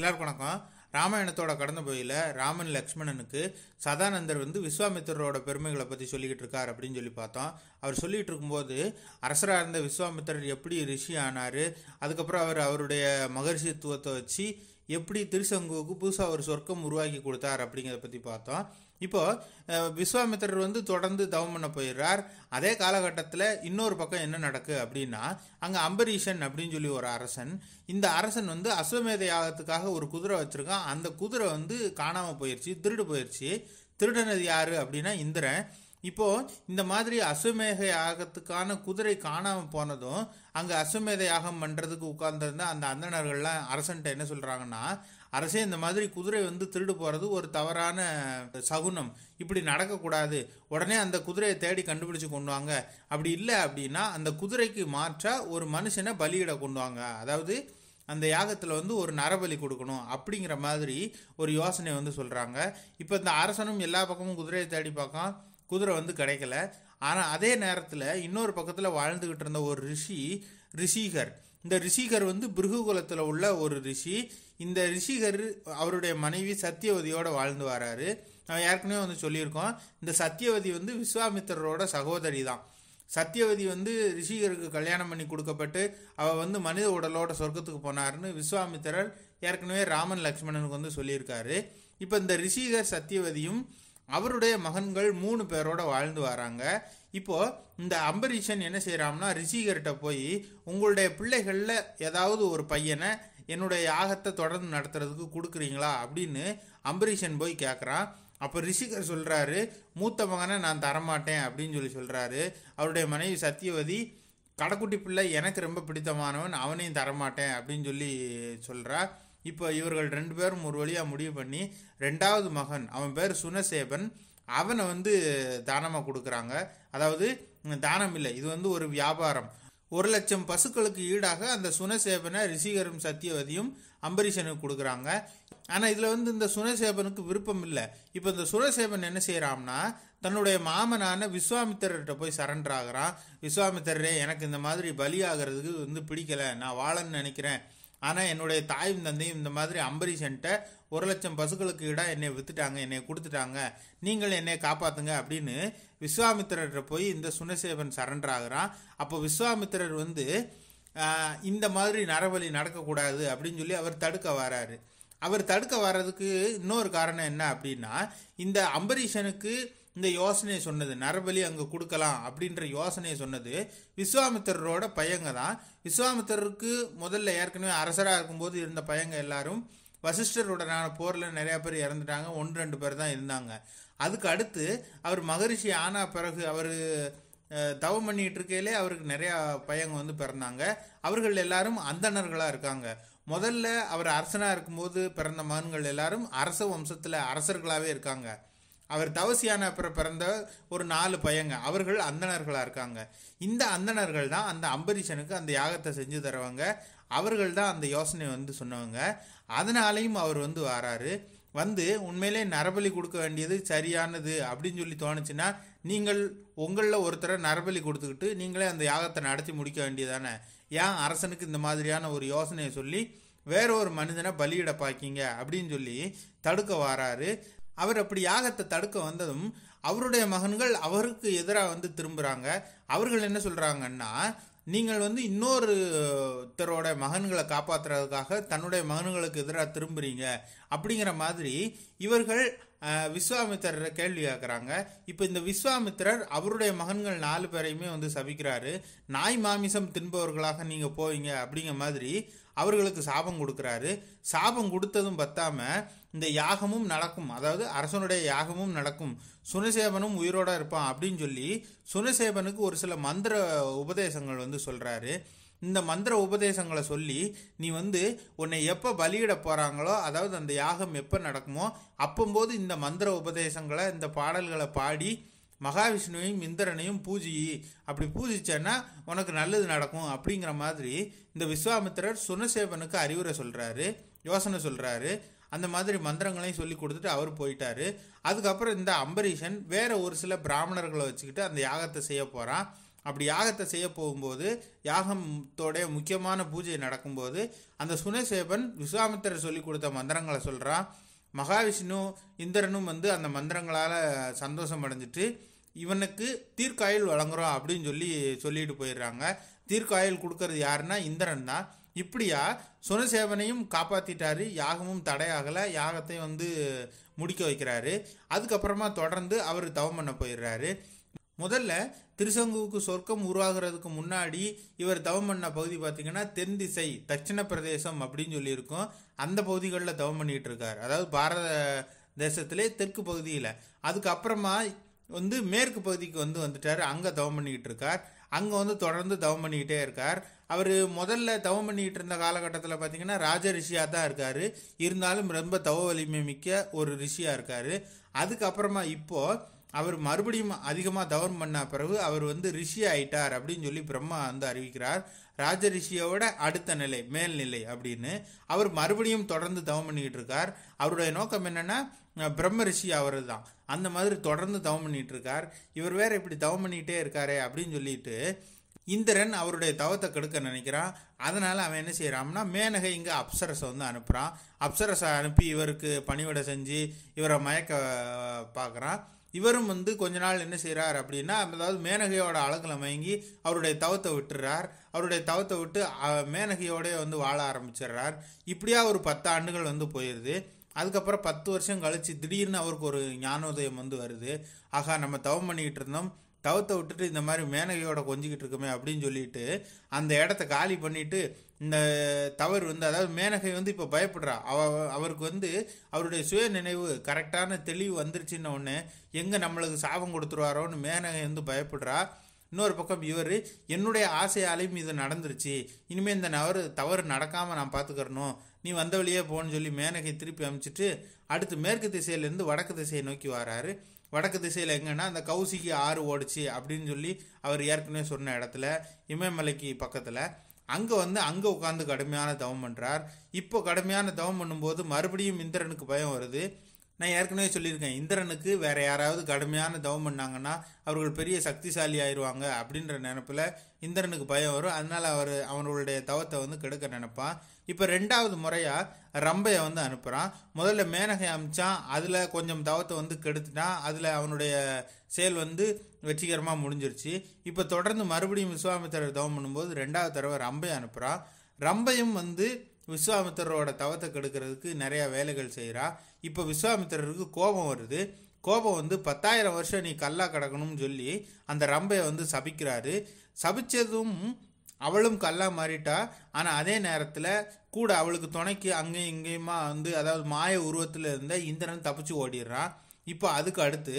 எல்லாருக்கும் வணக்கம் ராமாயணத்தோட கடந்த போயில் ராமன் லக்ஷ்மணனுக்கு சதானந்தர் வந்து விஸ்வாமித்திரரோட பெருமைகளை பற்றி சொல்லிக்கிட்டு இருக்கார் அப்படின்னு சொல்லி பார்த்தோம் அவர் சொல்லிகிட்டு இருக்கும்போது அரசராக இருந்த விஸ்வாமித்திரர் எப்படி ரிஷி ஆனார் அதுக்கப்புறம் அவர் அவருடைய மகர்ஷித்துவத்தை வச்சு எப்படி திருசங்குவுக்கு புதுசாக ஒரு சொர்க்கம் உருவாக்கி கொடுத்தார் அப்படிங்கிறத பற்றி பார்த்தோம் இப்போது விஸ்வாமித்திரர் வந்து தொடர்ந்து தவம் பண்ண போயிடுறார் அதே காலகட்டத்தில் இன்னொரு பக்கம் என்ன நடக்கு அப்படின்னா அங்கே அம்பரீஷன் அப்படின்னு சொல்லி ஒரு அரசன் இந்த அரசன் வந்து அஸ்வமேத யாகத்துக்காக ஒரு குதிரை வச்சுருக்கான் அந்த குதிரை வந்து காணாமல் போயிடுச்சு திருடு போயிடுச்சு திருடனது யார் அப்படின்னா இந்திரன் இப்போது இந்த மாதிரி அசுமேக யாகத்துக்கான குதிரை காணாமல் போனதும் அங்கே அசுமேத யாகம் பண்ணுறதுக்கு உட்கார்ந்துருந்தா அந்த அந்தணர்கள்லாம் அரசன்ட்ட என்ன சொல்கிறாங்கன்னா அரசே இந்த மாதிரி குதிரை வந்து திருடு போகிறது ஒரு தவறான சகுனம் இப்படி நடக்கக்கூடாது உடனே அந்த குதிரையை தேடி கண்டுபிடிச்சு கொண்டு வாங்க அப்படி இல்லை அப்படின்னா அந்த குதிரைக்கு மாற்ற ஒரு மனுஷனை பலியிட கொண்டு வாங்க அதாவது அந்த யாகத்தில் வந்து ஒரு நரபலி கொடுக்கணும் அப்படிங்கிற மாதிரி ஒரு யோசனை வந்து சொல்கிறாங்க இப்போ இந்த அரசனும் எல்லா பக்கமும் குதிரையை தேடி பார்க்கான் குதிரை வந்து கிடைக்கல ஆனால் அதே நேரத்தில் இன்னொரு பக்கத்தில் வாழ்ந்துக்கிட்டு இருந்த ஒரு ரிஷி ரிஷிகர் இந்த ரிஷிகர் வந்து பிருகுகுலத்தில் உள்ள ஒரு ரிஷி இந்த ரிஷிகர் அவருடைய மனைவி சத்தியவதியோடு வாழ்ந்து வராரு நான் ஏற்கனவே வந்து சொல்லியிருக்கோம் இந்த சத்தியவதி வந்து விஸ்வாமித்திரரோட சகோதரி தான் சத்தியவதி வந்து ரிஷிகருக்கு கல்யாணம் பண்ணி கொடுக்கப்பட்டு அவள் வந்து மனித உடலோட சொர்க்கத்துக்கு போனார்னு விஸ்வாமித்திரர் ஏற்கனவே ராமன் லக்ஷ்மணனுக்கு வந்து சொல்லியிருக்காரு இப்போ இந்த ரிஷிகர் சத்தியவதியும் அவருடைய மகன்கள் மூணு பேரோட வாழ்ந்து வராங்க இப்போது இந்த அம்பரீஷன் என்ன செய்கிறான்னா ரிஷிகர்கிட்ட போய் உங்களுடைய பிள்ளைகளில் ஏதாவது ஒரு பையனை என்னுடைய யாகத்தை தொடர்ந்து நடத்துறதுக்கு கொடுக்குறீங்களா அப்படின்னு அம்பரீஷன் போய் கேட்குறான் அப்போ ரிஷிகர் சொல்கிறாரு மூத்த மகனை நான் தரமாட்டேன் அப்படின்னு சொல்லி சொல்கிறாரு அவருடைய மனைவி சத்தியவதி கடைக்குட்டி பிள்ளை எனக்கு ரொம்ப பிடித்தமானவன் அவனையும் தரமாட்டேன் அப்படின்னு சொல்லி சொல்கிறா இப்போ இவர்கள் ரெண்டு பேரும் ஒரு வழியாக முடிவு பண்ணி ரெண்டாவது மகன் அவன் பேர் சுனசேபன் அவனை வந்து தானமாக கொடுக்குறாங்க அதாவது தானம் இல்லை இது வந்து ஒரு வியாபாரம் ஒரு லட்சம் பசுக்களுக்கு ஈடாக அந்த சுனசேபனை ரிஷிகரும் சத்தியவதியும் அம்பரீஷனுக்கு கொடுக்குறாங்க ஆனால் இதில் வந்து இந்த சுனசேபனுக்கு விருப்பம் இல்லை இப்போ இந்த சுனசேபன் என்ன செய்கிறான்னா தன்னுடைய மாமனான விஸ்வாமித்திரர்கிட்ட போய் சரண்டர் ஆகிறான் விஸ்வாமித்திரரே எனக்கு இந்த மாதிரி பலியாகிறதுக்கு வந்து பிடிக்கலை நான் வாழன்னு நினைக்கிறேன் ஆனால் என்னுடைய தாயும் தந்தையும் இந்த மாதிரி அம்பரீஷன்ட்ட ஒரு லட்சம் பசுக்களுக்கு இடம் என்னை விற்றுட்டாங்க என்னை கொடுத்துட்டாங்க நீங்கள் என்னை காப்பாற்றுங்க அப்படின்னு விஸ்வாமித்திரர்கிட்ட போய் இந்த சுனசேவன் சரண்டர் ஆகிறான் அப்போ விஸ்வாமித்திரர் வந்து இந்த மாதிரி நரவழி நடக்கக்கூடாது அப்படின்னு சொல்லி அவர் தடுக்க வராரு அவர் தடுக்க வர்றதுக்கு இன்னொரு காரணம் என்ன அப்படின்னா இந்த அம்பரீஷனுக்கு இந்த யோசனையை சொன்னது நரபலி அங்கே கொடுக்கலாம் அப்படின்ற யோசனையை சொன்னது விஸ்வாமித்திரரோட பையங்க தான் விஸ்வாமித்திரருக்கு முதல்ல ஏற்கனவே அரசராக இருக்கும்போது இருந்த பையங்க எல்லாரும் வசிஷ்டருடனான போரில் நிறையா பேர் இறந்துட்டாங்க ஒன்று ரெண்டு பேர் தான் இருந்தாங்க அதுக்கு அடுத்து அவர் மகரிஷி ஆனா பிறகு அவர் தவம் பண்ணிட்டு இருக்கையிலே அவருக்கு நிறையா பையங்க வந்து பிறந்தாங்க அவர்கள் எல்லாரும் அந்தணர்களாக இருக்காங்க முதல்ல அவர் அரசனாக இருக்கும்போது பிறந்த மகன்கள் எல்லாரும் அரச வம்சத்தில் அரசர்களாகவே இருக்காங்க அவர் தவசியான அப்புறம் பிறந்த ஒரு நாலு பையங்க அவர்கள் அந்தணர்களாக இருக்காங்க இந்த அந்தணர்கள் தான் அந்த அம்பரீஷனுக்கு அந்த யாகத்தை செஞ்சு தருவாங்க அவர்கள் தான் அந்த யோசனை வந்து சொன்னவங்க அதனாலையும் அவர் வந்து வராரு வந்து உண்மையிலே நரபலி கொடுக்க வேண்டியது சரியானது அப்படின்னு சொல்லி தோணுச்சுன்னா நீங்கள் உங்களில் ஒருத்தரை நரபலி கொடுத்துக்கிட்டு நீங்களே அந்த யாகத்தை நடத்தி முடிக்க வேண்டியதானே ஏன் அரசனுக்கு இந்த மாதிரியான ஒரு யோசனையை சொல்லி வேற ஒரு மனிதனை பலியிட பாக்கிங்க அப்படின்னு சொல்லி தடுக்க வராரு அவர் அப்படி யாகத்தை தடுக்க வந்ததும் அவருடைய மகன்கள் அவருக்கு எதிராக வந்து திரும்புகிறாங்க அவர்கள் என்ன சொல்கிறாங்கன்னா நீங்கள் வந்து இன்னொருத்தரோட மகன்களை காப்பாற்றுறதுக்காக தன்னுடைய மகன்களுக்கு எதிராக திரும்புறீங்க அப்படிங்கிற மாதிரி இவர்கள் விஸ்வாமித்திரரை கேள்வி கேட்குறாங்க இப்போ இந்த விஸ்வாமித்திரர் அவருடைய மகன்கள் நாலு பேரையுமே வந்து சபிக்கிறாரு நாய் மாமிசம் தின்பவர்களாக நீங்கள் போவீங்க அப்படிங்கிற மாதிரி அவர்களுக்கு சாபம் கொடுக்குறாரு சாபம் கொடுத்ததும் பத்தாம இந்த யாகமும் நடக்கும் அதாவது அரசனுடைய யாகமும் நடக்கும் சுனசேபனும் உயிரோட இருப்பான் அப்படின்னு சொல்லி சுனசேபனுக்கு ஒரு சில மந்திர உபதேசங்கள் வந்து சொல்றாரு இந்த மந்திர உபதேசங்களை சொல்லி நீ வந்து உன்னை எப்போ பலியிட போகிறாங்களோ அதாவது அந்த யாகம் எப்போ நடக்குமோ அப்பம்போது இந்த மந்திர உபதேசங்களை இந்த பாடல்களை பாடி மகாவிஷ்ணுவையும் இந்திரனையும் பூஜி அப்படி பூஜிச்சேன்னா உனக்கு நல்லது நடக்கும் அப்படிங்கிற மாதிரி இந்த விஸ்வாமித்திரர் சுனசேவனுக்கு அறிவுரை சொல்கிறாரு யோசனை சொல்கிறாரு அந்த மாதிரி மந்திரங்களையும் சொல்லி கொடுத்துட்டு அவர் போயிட்டாரு அதுக்கப்புறம் இந்த அம்பரீஷன் வேறு ஒரு சில பிராமணர்களை வச்சுக்கிட்டு அந்த யாகத்தை செய்ய போகிறான் அப்படி யாகத்தை செய்ய போகும்போது யாகத்தோடைய முக்கியமான பூஜை நடக்கும்போது அந்த சுனசேபன் விஸ்வாமித்திரர் சொல்லி கொடுத்த மந்திரங்களை சொல்கிறான் மகாவிஷ்ணு இந்திரனும் வந்து அந்த மந்திரங்களால் சந்தோஷம் அடைஞ்சிட்டு இவனுக்கு தீர்க்காயில் வழங்குறோம் அப்படின்னு சொல்லி சொல்லிட்டு போயிடுறாங்க தீர்க்காயில் கொடுக்கறது யாருன்னா இந்திரன் தான் இப்படியா சுனசேவனையும் காப்பாற்றிட்டாரு யாகமும் தடையாகலை யாகத்தை வந்து முடிக்க வைக்கிறாரு அதுக்கப்புறமா தொடர்ந்து அவர் தவம் பண்ண போயிடுறாரு முதல்ல திருசங்குவுக்கு சொர்க்கம் உருவாகிறதுக்கு முன்னாடி இவர் தவம் பண்ண பகுதி பார்த்திங்கன்னா தென் திசை தட்சிண பிரதேசம் அப்படின்னு சொல்லியிருக்கோம் அந்த பகுதிகளில் தவம் பண்ணிகிட்டு இருக்கார் அதாவது பாரத தேசத்திலே தெற்கு பகுதியில் அதுக்கப்புறமா வந்து மேற்கு பகுதிக்கு வந்து வந்துட்டார் அங்கே தவம் பண்ணிக்கிட்டு இருக்கார் அங்கே வந்து தொடர்ந்து தவம் பண்ணிக்கிட்டே இருக்கார் அவர் முதல்ல தவம் பண்ணிக்கிட்டு இருந்த காலகட்டத்தில் பார்த்தீங்கன்னா ராஜ ரிஷியாக தான் இருக்கார் இருந்தாலும் ரொம்ப தவ வலிமை மிக்க ஒரு ரிஷியாக இருக்கார் அதுக்கப்புறமா இப்போது அவர் மறுபடியும் அதிகமாக தவம் பண்ண பிறகு அவர் வந்து ரிஷி ஆயிட்டார் அப்படின்னு சொல்லி பிரம்மா வந்து அறிவிக்கிறார் ராஜ ரிஷியோட அடுத்த நிலை மேல்நிலை அப்படின்னு அவர் மறுபடியும் தொடர்ந்து தவம் பண்ணிக்கிட்டு இருக்கார் அவருடைய நோக்கம் என்னென்னா பிரம்ம ரிஷி அவர் தான் அந்த மாதிரி தொடர்ந்து தவம் பண்ணிட்டு இருக்கார் இவர் வேற இப்படி தவம் பண்ணிகிட்டே இருக்காரு அப்படின்னு சொல்லிட்டு இந்திரன் அவருடைய தவத்தை கெடுக்க நினைக்கிறான் அதனால் அவன் என்ன செய்கிறான்னா மேனகை இங்கே அப்சரஸை வந்து அனுப்புகிறான் அப்சரஸை அனுப்பி இவருக்கு பணிவிட செஞ்சு இவரை மயக்க பார்க்குறான் இவரும் வந்து கொஞ்ச நாள் என்ன செய்கிறார் அப்படின்னா அதாவது மேனகையோட அழகில் மயங்கி அவருடைய தவத்தை விட்டுறார் அவருடைய தவத்தை விட்டு மேனகையோடய வந்து வாழ ஆரம்பிச்சிடுறார் இப்படியா ஒரு பத்து ஆண்டுகள் வந்து போயிடுது அதுக்கப்புறம் பத்து வருஷம் கழித்து திடீர்னு அவருக்கு ஒரு ஞானோதயம் வந்து வருது ஆகா நம்ம தவம் பண்ணிக்கிட்டு இருந்தோம் தவத்தை விட்டுட்டு இந்த மாதிரி மேனகையோட கொஞ்சிக்கிட்டு இருக்கோமே அப்படின்னு சொல்லிட்டு அந்த இடத்த காலி பண்ணிட்டு இந்த தவறு வந்து அதாவது மேனகை வந்து இப்போ பயப்படுறா அவ அவருக்கு வந்து அவருடைய சுய நினைவு கரெக்டான தெளிவு வந்துருச்சுன்ன உடனே எங்கே நம்மளுக்கு சாபம் கொடுத்துருவாரோன்னு மேனகை வந்து பயப்படுறா இன்னொரு பக்கம் இவர் என்னுடைய ஆசையாலையும் இது நடந்துருச்சு இனிமேல் இந்த நவறு தவறு நடக்காமல் நான் பார்த்துக்கிறணும் நீ வந்த வழியே போகணுன்னு சொல்லி மேனகை திருப்பி அமுச்சிட்டு அடுத்து மேற்கு திசையிலேருந்து வடக்கு திசையை நோக்கி வராரு வடக்கு திசையில் எங்கன்னா அந்த கௌசிக்கு ஆறு ஓடுச்சு அப்படின்னு சொல்லி அவர் ஏற்கனவே சொன்ன இடத்துல இமயமலைக்கு பக்கத்தில் அங்கே வந்து அங்கே உட்காந்து கடுமையான தவம் பண்ணுறார் இப்போ கடுமையான தவம் பண்ணும்போது மறுபடியும் இந்திரனுக்கு பயம் வருது நான் ஏற்கனவே சொல்லியிருக்கேன் இந்திரனுக்கு வேற யாராவது கடுமையான தவம் பண்ணாங்கன்னா அவர்கள் பெரிய சக்திசாலி ஆயிடுவாங்க அப்படின்ற நினப்பில் இந்திரனுக்கு பயம் வரும் அதனால் அவர் அவர்களுடைய தவத்தை வந்து கெடுக்க நினைப்பான் இப்போ ரெண்டாவது முறையாக ரம்பையை வந்து அனுப்புகிறான் முதல்ல மேனகை அமிச்சான் அதில் கொஞ்சம் தவத்தை வந்து கெடுத்துட்டான் அதில் அவனுடைய செயல் வந்து வெற்றிகரமாக முடிஞ்சிருச்சு இப்போ தொடர்ந்து மறுபடியும் விஸ்வாமித்திரர் தவம் பண்ணும்போது ரெண்டாவது தடவை ரம்பையை அனுப்புகிறான் ரம்பையும் வந்து விஸ்வாமித்திரரோட தவத்தை கெடுக்கிறதுக்கு நிறையா வேலைகள் செய்கிறான் இப்போ விஸ்வாமித்திரருக்கு கோபம் வருது கோபம் வந்து பத்தாயிரம் வருஷம் நீ கல்லா கிடக்கணும்னு சொல்லி அந்த ரம்பையை வந்து சபிக்கிறாரு சபிச்சதும் அவளும் கல்லாக மாறிட்டா ஆனால் அதே நேரத்தில் கூட அவளுக்கு துணைக்கு அங்கேயும் இங்கேயுமா வந்து அதாவது மாய உருவத்தில் இருந்த இந்திரன் தப்பிச்சு ஓடிடுறான் இப்போ அதுக்கு அடுத்து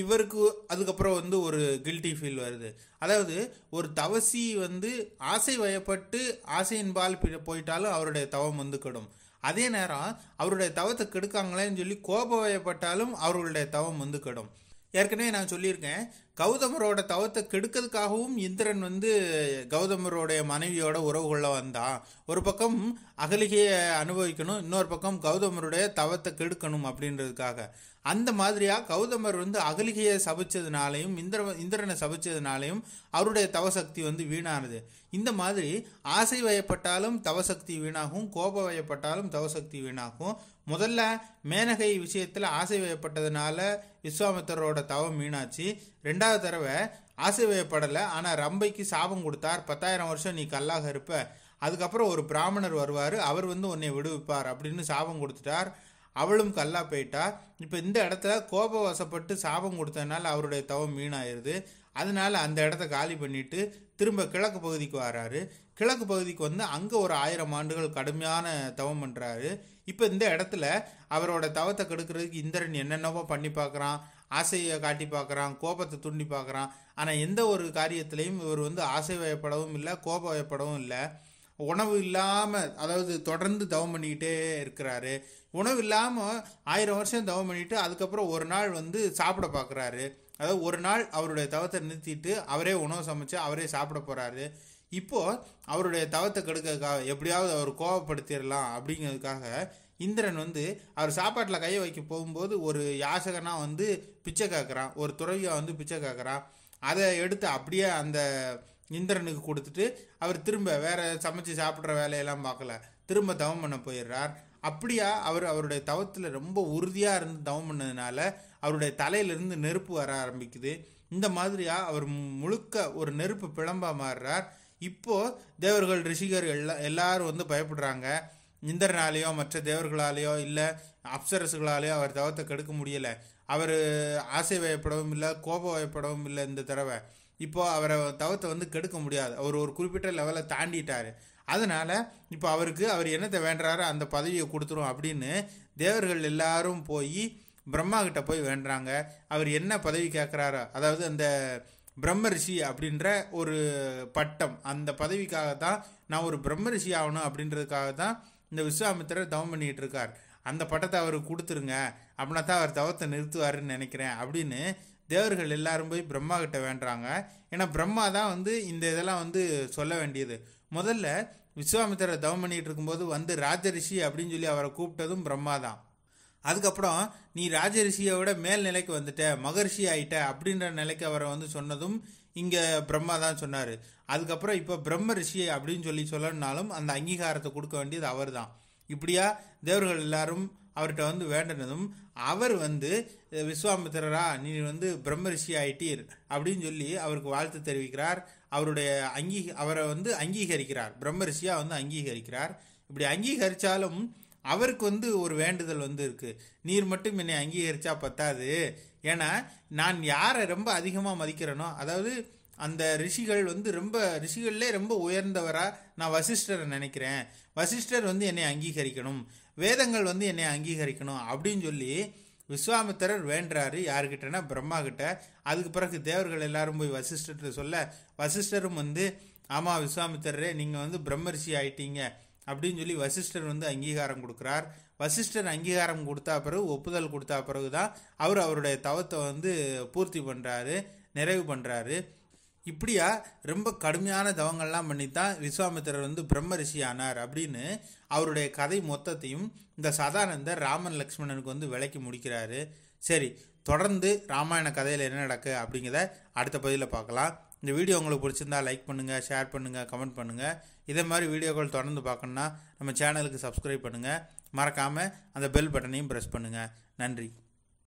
இவருக்கு அதுக்கப்புறம் வந்து ஒரு கில்ட்டி ஃபீல் வருது அதாவது ஒரு தவசி வந்து ஆசை வயப்பட்டு ஆசையின் பால் போயிட்டாலும் அவருடைய தவம் வந்து கெடும் அதே நேரம் அவருடைய தவத்தை கெடுக்காங்களேன்னு சொல்லி கோபவயப்பட்டாலும் அவர்களுடைய தவம் வந்து கெடும் ஏற்கனவே நான் சொல்லியிருக்கேன் கௌதமரோட தவத்தை கெடுக்கிறதுக்காகவும் இந்திரன் வந்து கௌதமரோடைய மனைவியோட உறவு கொள்ள வந்தான் ஒரு பக்கம் அகலிகையை அனுபவிக்கணும் இன்னொரு பக்கம் கௌதமருடைய தவத்தை கெடுக்கணும் அப்படின்றதுக்காக அந்த மாதிரியாக கௌதமர் வந்து அகலிகையை சபிச்சதுனாலையும் இந்திர இந்திரனை சபிச்சதுனாலையும் அவருடைய தவசக்தி வந்து வீணானது இந்த மாதிரி ஆசை வயப்பட்டாலும் தவசக்தி வீணாகும் கோப வயப்பட்டாலும் தவசக்தி வீணாகும் முதல்ல மேனகை விஷயத்தில் ஆசை வயப்பட்டதுனால விஸ்வாமித்தரோட தவம் வீணாச்சு ரெண்டாவது தடவை ஆசை வயப்படலை ஆனால் ரம்பைக்கு சாபம் கொடுத்தார் பத்தாயிரம் வருஷம் நீ கல்லாக இருப்ப அதுக்கப்புறம் ஒரு பிராமணர் வருவார் அவர் வந்து உன்னை விடுவிப்பார் அப்படின்னு சாபம் கொடுத்துட்டார் அவளும் கல்லா போயிட்டா இப்போ இந்த இடத்துல வசப்பட்டு சாபம் கொடுத்ததுனால அவருடைய தவம் மீனாயிருது அதனால அந்த இடத்த காலி பண்ணிட்டு திரும்ப கிழக்கு பகுதிக்கு வராரு கிழக்கு பகுதிக்கு வந்து அங்கே ஒரு ஆயிரம் ஆண்டுகள் கடுமையான தவம் பண்ணுறாரு இப்போ இந்த இடத்துல அவரோட தவத்தை கெடுக்கிறதுக்கு இந்திரன் என்னென்னவோ பண்ணி பார்க்குறான் ஆசையை காட்டி பார்க்குறான் கோபத்தை தூண்டி பார்க்குறான் ஆனால் எந்த ஒரு காரியத்திலையும் இவர் வந்து ஆசை வயப்படவும் இல்லை கோப வயப்படவும் இல்லை உணவு இல்லாமல் அதாவது தொடர்ந்து தவம் பண்ணிக்கிட்டே இருக்கிறாரு உணவு இல்லாமல் ஆயிரம் வருஷம் தவம் பண்ணிட்டு அதுக்கப்புறம் ஒரு நாள் வந்து சாப்பிட பார்க்குறாரு அதாவது ஒரு நாள் அவருடைய தவத்தை நிறுத்திட்டு அவரே உணவு சமைச்சு அவரே சாப்பிட போகிறாரு இப்போது அவருடைய தவத்தை கெடுக்கிறதுக்காக எப்படியாவது அவர் கோபப்படுத்திடலாம் அப்படிங்கிறதுக்காக இந்திரன் வந்து அவர் சாப்பாட்டில் கையை வைக்க போகும்போது ஒரு யாசகனாக வந்து பிச்சை காக்கிறான் ஒரு துறவியாக வந்து பிச்சை காக்கிறான் அதை எடுத்து அப்படியே அந்த இந்திரனுக்கு கொடுத்துட்டு அவர் திரும்ப வேற சமைச்சு சாப்பிட்ற வேலையெல்லாம் பார்க்கல திரும்ப தவம் பண்ண போயிடுறார் அப்படியா அவர் அவருடைய தவத்தில் ரொம்ப உறுதியாக இருந்து தவம் பண்ணதுனால அவருடைய தலையிலிருந்து நெருப்பு வர ஆரம்பிக்குது இந்த மாதிரியா அவர் முழுக்க ஒரு நெருப்பு பிளம்பாக மாறுறார் இப்போ தேவர்கள் ரிஷிகர் எல்லாரும் வந்து பயப்படுறாங்க இந்திரனாலேயோ மற்ற தேவர்களாலேயோ இல்லை அப்சரசுகளாலேயோ அவர் தவத்தை கெடுக்க முடியலை அவர் ஆசை வயப்படவும் இல்லை கோபம் வயப்படவும் இல்லை இந்த தடவை இப்போ அவரை தவத்தை வந்து கெடுக்க முடியாது அவர் ஒரு குறிப்பிட்ட லெவலை தாண்டிட்டார் அதனால் இப்போ அவருக்கு அவர் என்னத்தை வேண்டுறாரோ அந்த பதவியை கொடுத்துரும் அப்படின்னு தேவர்கள் எல்லாரும் போய் பிரம்மா கிட்ட போய் வேண்டுறாங்க அவர் என்ன பதவி கேட்குறாரோ அதாவது அந்த பிரம்மரிஷி அப்படின்ற ஒரு பட்டம் அந்த பதவிக்காக தான் நான் ஒரு பிரம்மரிஷி ஆகணும் அப்படின்றதுக்காக தான் இந்த விஸ்வாமித்திரர் தவம் பண்ணிகிட்டு இருக்கார் அந்த பட்டத்தை அவருக்கு கொடுத்துருங்க அப்படின்னா தான் அவர் தவத்தை நிறுத்துவாருன்னு நினைக்கிறேன் அப்படின்னு தேவர்கள் எல்லாரும் போய் பிரம்மா கிட்ட வேண்டுறாங்க ஏன்னா பிரம்மா தான் வந்து இந்த இதெல்லாம் வந்து சொல்ல வேண்டியது முதல்ல விஸ்வாமித்திர தவம் பண்ணிகிட்டு இருக்கும்போது வந்து ராஜரிஷி அப்படின்னு சொல்லி அவரை கூப்பிட்டதும் பிரம்மா தான் அதுக்கப்புறம் நீ ராஜரிஷியை விட மேல் நிலைக்கு வந்துட்ட மகர்ஷி ஆயிட்ட அப்படின்ற நிலைக்கு அவரை வந்து சொன்னதும் இங்கே பிரம்மா தான் சொன்னார் அதுக்கப்புறம் இப்போ பிரம்ம ரிஷி அப்படின்னு சொல்லி சொல்லணுனாலும் அந்த அங்கீகாரத்தை கொடுக்க வேண்டியது அவர் தான் இப்படியா தேவர்கள் எல்லாரும் அவர்கிட்ட வந்து வேண்டினதும் அவர் வந்து விஸ்வாமித்திரரா நீ வந்து பிரம்மரிஷி ஆயிட்டீர் அப்படின்னு சொல்லி அவருக்கு வாழ்த்து தெரிவிக்கிறார் அவருடைய அங்கீ அவரை வந்து அங்கீகரிக்கிறார் பிரம்மரிஷியாக வந்து அங்கீகரிக்கிறார் இப்படி அங்கீகரித்தாலும் அவருக்கு வந்து ஒரு வேண்டுதல் வந்து இருக்குது நீர் மட்டும் என்னை அங்கீகரித்தா பத்தாது ஏன்னா நான் யாரை ரொம்ப அதிகமாக மதிக்கிறேனோ அதாவது அந்த ரிஷிகள் வந்து ரொம்ப ரிஷிகள்லே ரொம்ப உயர்ந்தவராக நான் வசிஷ்டரை நினைக்கிறேன் வசிஷ்டர் வந்து என்னை அங்கீகரிக்கணும் வேதங்கள் வந்து என்னை அங்கீகரிக்கணும் அப்படின்னு சொல்லி விஸ்வாமித்திரர் வேண்டுறாரு யாருக்கிட்டனா பிரம்மா கிட்ட அதுக்கு பிறகு தேவர்கள் எல்லாரும் போய் வசிஷ்டர்கிட்ட சொல்ல வசிஷ்டரும் வந்து ஆமாம் விஸ்வாமித்திரரே நீங்கள் வந்து பிரம்மரிஷி ஆயிட்டீங்க அப்படின்னு சொல்லி வசிஷ்டர் வந்து அங்கீகாரம் கொடுக்குறார் வசிஷ்டர் அங்கீகாரம் கொடுத்தா பிறகு ஒப்புதல் கொடுத்தா பிறகு தான் அவர் அவருடைய தவத்தை வந்து பூர்த்தி பண்ணுறாரு நிறைவு பண்ணுறாரு இப்படியா ரொம்ப கடுமையான தவங்கள்லாம் பண்ணித்தான் விஸ்வாமித்திரர் வந்து பிரம்ம ரிஷி ஆனார் அப்படின்னு அவருடைய கதை மொத்தத்தையும் இந்த சதானந்தர் ராமன் லக்ஷ்மணனுக்கு வந்து விளக்கி முடிக்கிறாரு சரி தொடர்ந்து ராமாயண கதையில் என்ன நடக்கு அப்படிங்கிறத அடுத்த பதிவில் பார்க்கலாம் இந்த வீடியோ உங்களுக்கு பிடிச்சிருந்தா லைக் பண்ணுங்கள் ஷேர் பண்ணுங்கள் கமெண்ட் பண்ணுங்கள் இதே மாதிரி வீடியோக்கள் தொடர்ந்து பார்க்கணுன்னா நம்ம சேனலுக்கு சப்ஸ்கிரைப் பண்ணுங்கள் மறக்காமல் அந்த பெல் பட்டனையும் ப்ரெஸ் பண்ணுங்கள் நன்றி